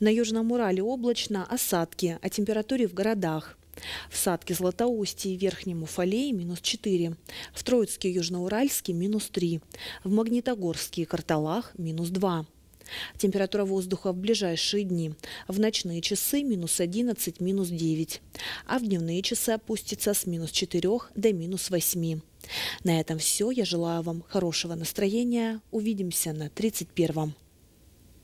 На Южном Урале облачно, осадки, о температуре в городах. В Садке, Златоусте и Верхнем Уфалее – минус 4. В Троицке Южноуральске – минус 3. В Магнитогорске и Карталах – минус 2. Температура воздуха в ближайшие дни. В ночные часы – минус 11, минус 9. А в дневные часы опустится с минус 4 до минус 8. На этом все. Я желаю вам хорошего настроения. Увидимся на 31 -м.